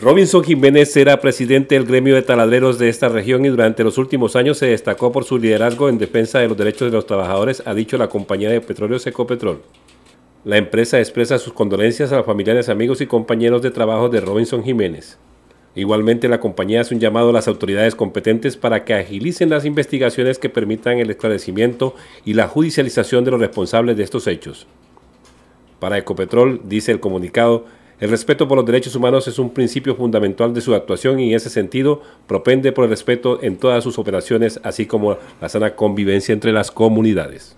Robinson Jiménez era presidente del gremio de taladeros de esta región y durante los últimos años se destacó por su liderazgo en defensa de los derechos de los trabajadores, ha dicho la compañía de petróleo Ecopetrol. La empresa expresa sus condolencias a los familiares, amigos y compañeros de trabajo de Robinson Jiménez. Igualmente, la compañía hace un llamado a las autoridades competentes para que agilicen las investigaciones que permitan el esclarecimiento y la judicialización de los responsables de estos hechos. Para Ecopetrol, dice el comunicado, el respeto por los derechos humanos es un principio fundamental de su actuación y en ese sentido propende por el respeto en todas sus operaciones, así como la sana convivencia entre las comunidades.